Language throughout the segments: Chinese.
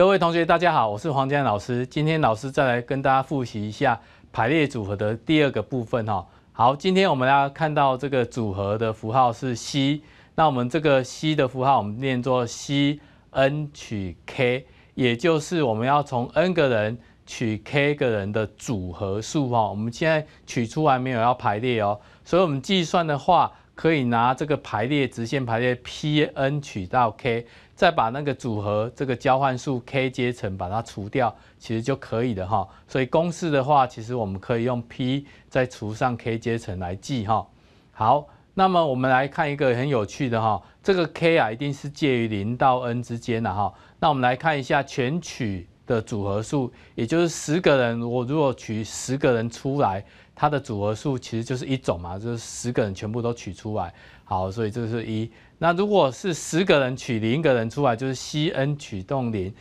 各位同学，大家好，我是黄江老师。今天老师再来跟大家复习一下排列组合的第二个部分哈。好，今天我们家看到这个组合的符号是 C，那我们这个 C 的符号我们念作 C n 取 k，也就是我们要从 n 个人取 k 个人的组合数哈。我们现在取出来没有要排列哦，所以我们计算的话。可以拿这个排列直线排列 P n 取到 k，再把那个组合这个交换数 k 阶乘把它除掉，其实就可以了哈。所以公式的话，其实我们可以用 P 再除上 k 阶乘来记哈。好，那么我们来看一个很有趣的哈，这个 k 啊一定是介于零到 n 之间的哈。那我们来看一下全取的组合数，也就是十个人，我如果取十个人出来。它的组合数其实就是一种嘛，就是十个人全部都取出来，好，所以这是一。那如果是十个人取零个人出来，就是 Cn 取动零，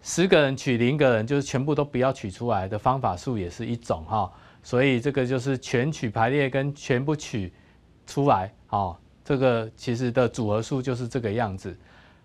十个人取零个人，就是全部都不要取出来的方法数也是一种哈。所以这个就是全取排列跟全部取出来，哦，这个其实的组合数就是这个样子。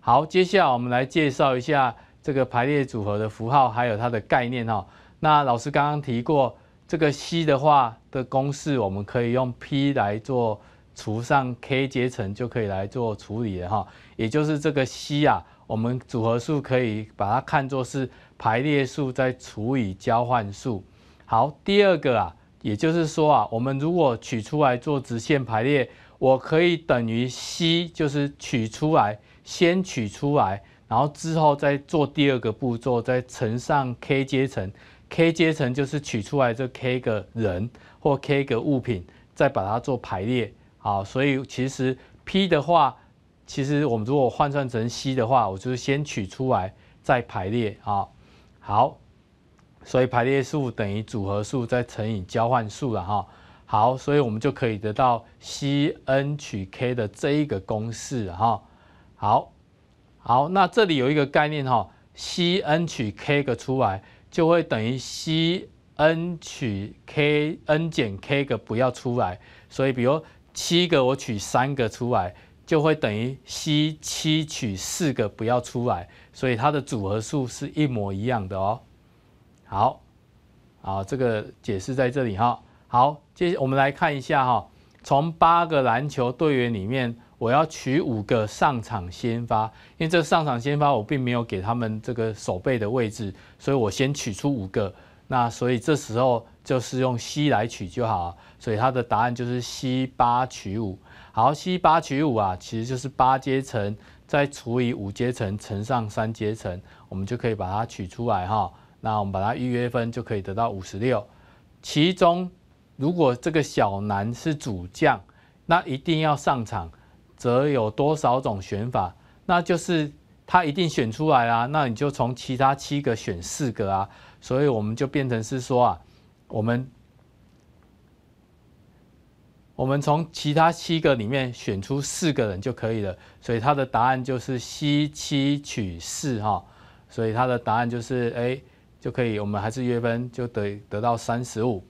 好，接下来我们来介绍一下这个排列组合的符号还有它的概念哈。那老师刚刚提过。这个 C 的话的公式，我们可以用 P 来做除上 K 阶乘就可以来做处理了哈，也就是这个 C 啊，我们组合数可以把它看作是排列数再除以交换数。好，第二个啊，也就是说啊，我们如果取出来做直线排列，我可以等于 C，就是取出来先取出来，然后之后再做第二个步骤，再乘上 K 阶乘。K 阶层就是取出来这 K 个人或 K 个物品，再把它做排列，好，所以其实 P 的话，其实我们如果换算成 C 的话，我就是先取出来再排列啊。好，所以排列数等于组合数再乘以交换数了哈。好，所以我们就可以得到 Cn 取 k 的这一个公式哈。好好，那这里有一个概念哈，Cn 取 k 个出来。就会等于 C n 取 k，n 减 k 个不要出来，所以比如七个我取三个出来，就会等于 C 七取四个不要出来，所以它的组合数是一模一样的哦。好，好，这个解释在这里哈。好，接下我们来看一下哈，从八个篮球队员里面。我要取五个上场先发，因为这上场先发我并没有给他们这个守备的位置，所以我先取出五个。那所以这时候就是用 C 来取就好所以它的答案就是 C 八取五。好，C 八取五啊，其实就是八阶乘再除以五阶乘乘上三阶乘，我们就可以把它取出来哈。那我们把它预约分就可以得到五十六。其中如果这个小南是主将，那一定要上场。则有多少种选法？那就是他一定选出来啦，那你就从其他七个选四个啊，所以我们就变成是说啊，我们我们从其他七个里面选出四个人就可以了，所以它的答案就是 C 七取四哈，所以它的答案就是哎就可以，我们还是约分就得得到三十五，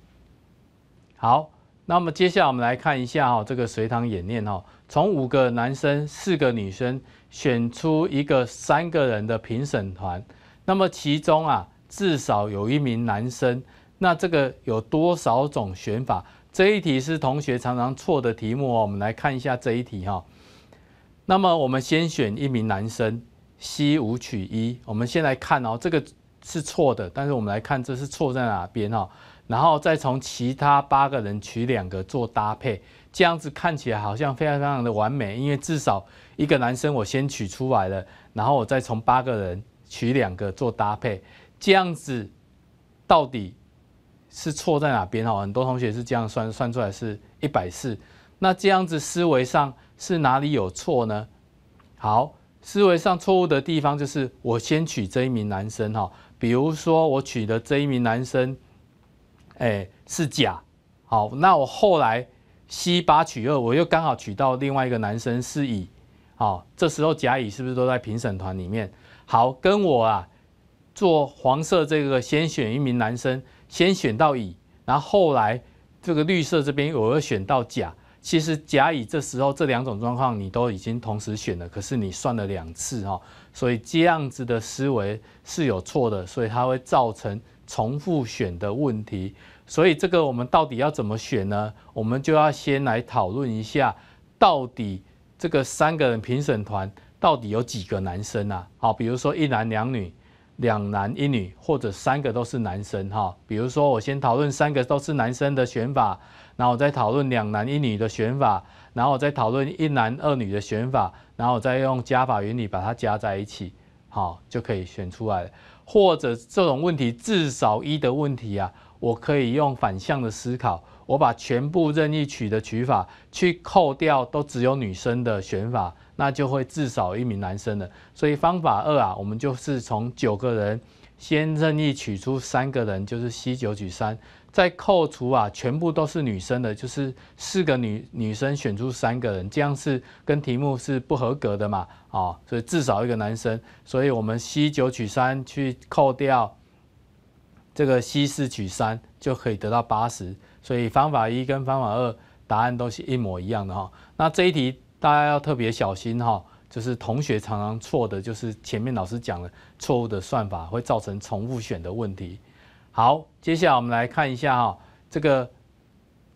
好。那么接下来我们来看一下哈，这个随堂演练哈，从五个男生、四个女生选出一个三个人的评审团，那么其中啊至少有一名男生，那这个有多少种选法？这一题是同学常常错的题目哦，我们来看一下这一题哈。那么我们先选一名男生，C 五取一，我们先来看哦，这个是错的，但是我们来看这是错在哪边哈。然后再从其他八个人取两个做搭配，这样子看起来好像非常非常的完美，因为至少一个男生我先取出来了，然后我再从八个人取两个做搭配，这样子到底是错在哪边哈？很多同学是这样算算出来是一百四，那这样子思维上是哪里有错呢？好，思维上错误的地方就是我先取这一名男生哈，比如说我取的这一名男生。哎，是甲。好，那我后来西八取二，我又刚好取到另外一个男生是乙。好，这时候甲乙是不是都在评审团里面？好，跟我啊做黄色这个先选一名男生，先选到乙，然后后来这个绿色这边偶尔选到甲。其实甲乙这时候这两种状况你都已经同时选了，可是你算了两次哈，所以这样子的思维是有错的，所以它会造成重复选的问题。所以这个我们到底要怎么选呢？我们就要先来讨论一下，到底这个三个人评审团到底有几个男生啊？好，比如说一男两女、两男一女，或者三个都是男生哈。比如说我先讨论三个都是男生的选法。然后我再讨论两男一女的选法，然后我再讨论一男二女的选法，然后我再用加法原理把它加在一起，好就可以选出来了。或者这种问题至少一的问题啊，我可以用反向的思考，我把全部任意取的取法去扣掉，都只有女生的选法，那就会至少一名男生了。所以方法二啊，我们就是从九个人。先任意取出三个人，就是 C 九取三，再扣除啊，全部都是女生的，就是四个女女生选出三个人，这样是跟题目是不合格的嘛？啊，所以至少一个男生，所以我们 C 九取三去扣掉这个 C 四取三，就可以得到八十。所以方法一跟方法二答案都是一模一样的哈。那这一题大家要特别小心哈。就是同学常常错的，就是前面老师讲的错误的算法，会造成重复选的问题。好，接下来我们来看一下哈，这个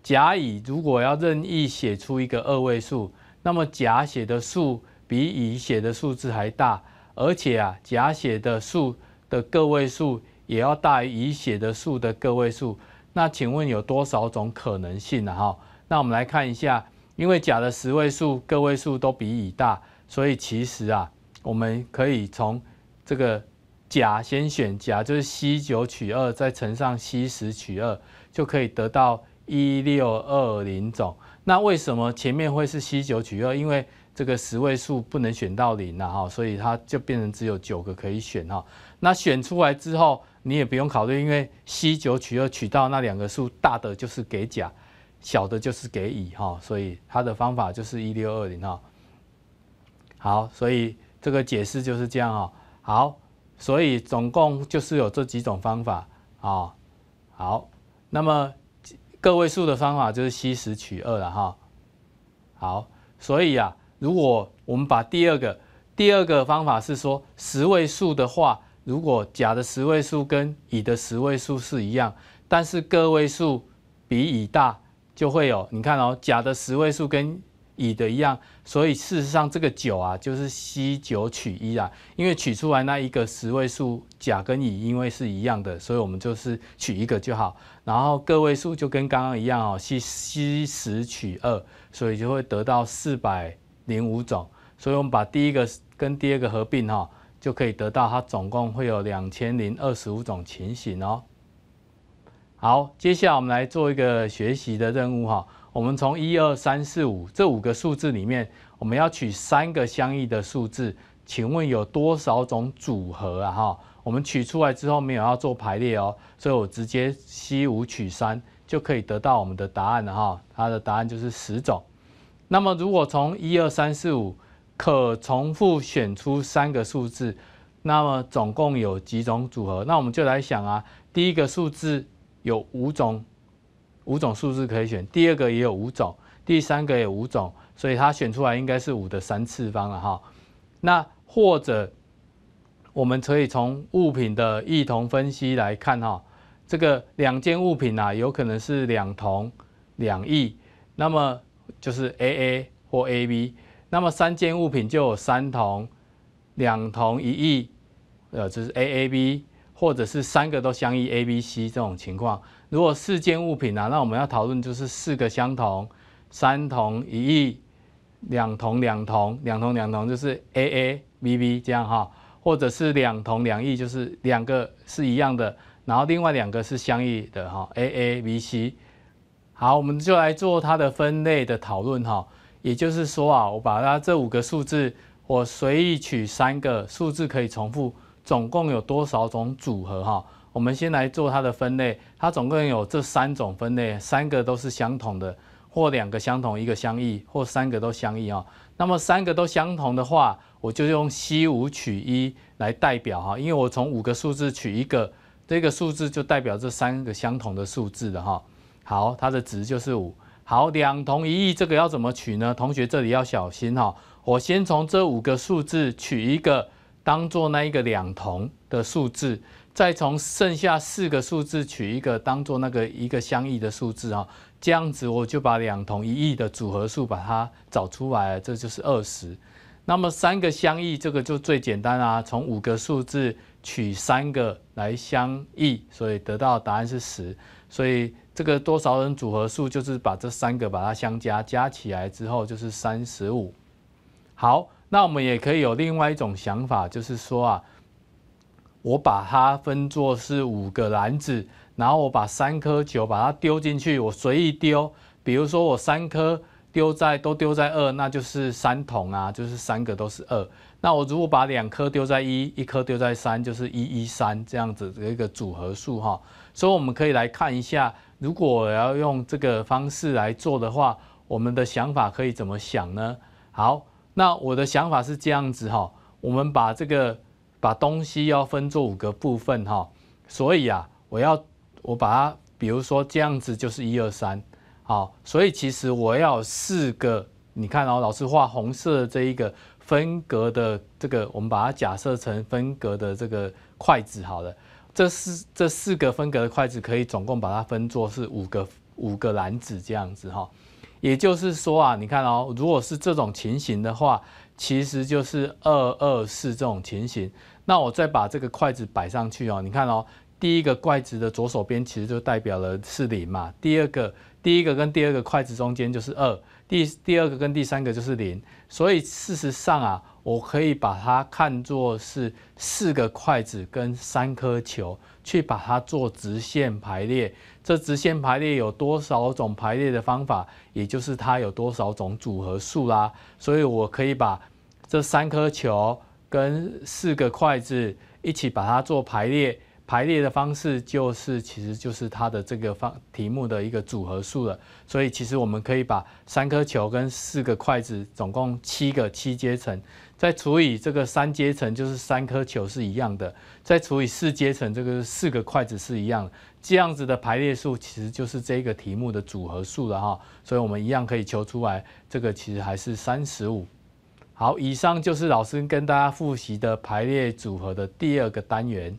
甲乙如果要任意写出一个二位数，那么甲写的数比乙写的数字还大，而且啊，甲写的数的个位数也要大于乙写的数的个位数。那请问有多少种可能性呢？哈，那我们来看一下，因为甲的十位数个位数都比乙大。所以其实啊，我们可以从这个甲先选甲，就是 C 九取二，再乘上 C 十取二，就可以得到一六二零种。那为什么前面会是 C 九取二？因为这个十位数不能选到零了哈，所以它就变成只有九个可以选哈。那选出来之后，你也不用考虑，因为 C 九取二取到那两个数大的就是给甲，小的就是给乙哈。所以它的方法就是一六二零哈。好，所以这个解释就是这样哦。好，所以总共就是有这几种方法啊。好，那么个位数的方法就是吸十取二了哈。好，所以啊，如果我们把第二个第二个方法是说十位数的话，如果甲的十位数跟乙的十位数是一样，但是个位数比乙大，就会有你看哦，甲的十位数跟乙的一样，所以事实上这个九啊，就是 c 九取一啊，因为取出来那一个十位数甲跟乙因为是一样的，所以我们就是取一个就好。然后个位数就跟刚刚一样哦，七 C 十取二，所以就会得到四百零五种。所以我们把第一个跟第二个合并哈，就可以得到它总共会有两千零二十五种情形哦。好，接下来我们来做一个学习的任务哈。我们从一二三四五这五个数字里面，我们要取三个相异的数字，请问有多少种组合啊？哈，我们取出来之后没有要做排列哦，所以我直接 C 五取三就可以得到我们的答案了哈。它的答案就是十种。那么如果从一二三四五可重复选出三个数字，那么总共有几种组合？那我们就来想啊，第一个数字有五种。五种数字可以选，第二个也有五种，第三个也有五种，所以它选出来应该是五的三次方了哈。那或者我们可以从物品的异同分析来看哈，这个两件物品啊，有可能是两同两异，那么就是 A A 或 A B，那么三件物品就有三同、两同一异，呃，就是 A A B。或者是三个都相依 A、B、C 这种情况，如果四件物品啊，那我们要讨论就是四个相同，三同一异，两同两同两同两同，就是 A、A、B、B 这样哈，或者是两同两异，就是两个是一样的，然后另外两个是相异的哈 A、A、B、C。好，我们就来做它的分类的讨论哈，也就是说啊，我把它这五个数字，我随意取三个数字可以重复。总共有多少种组合哈？我们先来做它的分类，它总共有这三种分类，三个都是相同的，或两个相同一个相异，或三个都相异哦。那么三个都相同的话，我就用 C 五取一来代表哈，因为我从五个数字取一个，这个数字就代表这三个相同的数字的哈。好，它的值就是五。好，两同一异这个要怎么取呢？同学这里要小心哈，我先从这五个数字取一个。当做那一个两同的数字，再从剩下四个数字取一个当做那个一个相异的数字啊，这样子我就把两同一异的组合数把它找出来，这就是二十。那么三个相异这个就最简单啊，从五个数字取三个来相异，所以得到答案是十。所以这个多少人组合数就是把这三个把它相加，加起来之后就是三十五。好。那我们也可以有另外一种想法，就是说啊，我把它分作是五个篮子，然后我把三颗球把它丢进去，我随意丢。比如说我三颗丢在都丢在二，那就是三桶啊，就是三个都是二。那我如果把两颗丢在一，一颗丢在三，就是一一三这样子的一个组合数哈。所以我们可以来看一下，如果我要用这个方式来做的话，我们的想法可以怎么想呢？好。那我的想法是这样子哈，我们把这个把东西要分做五个部分哈，所以啊，我要我把它，比如说这样子就是一二三，好，所以其实我要四个，你看哦，老师画红色的这一个分隔的这个，我们把它假设成分隔的这个筷子好了，这四这四个分隔的筷子可以总共把它分作是五个五个篮子这样子哈。也就是说啊，你看哦，如果是这种情形的话，其实就是二二四这种情形。那我再把这个筷子摆上去哦，你看哦，第一个筷子的左手边其实就代表了是零嘛。第二个，第一个跟第二个筷子中间就是二，第第二个跟第三个就是零。所以事实上啊。我可以把它看作是四个筷子跟三颗球，去把它做直线排列。这直线排列有多少种排列的方法，也就是它有多少种组合数啦。所以我可以把这三颗球跟四个筷子一起把它做排列，排列的方式就是，其实就是它的这个方题目的一个组合数了。所以其实我们可以把三颗球跟四个筷子总共七个七阶层。再除以这个三阶层，就是三颗球是一样的；再除以四阶层，这个四个筷子是一样。这样子的排列数，其实就是这个题目的组合数了哈。所以我们一样可以求出来，这个其实还是三十五。好，以上就是老师跟大家复习的排列组合的第二个单元。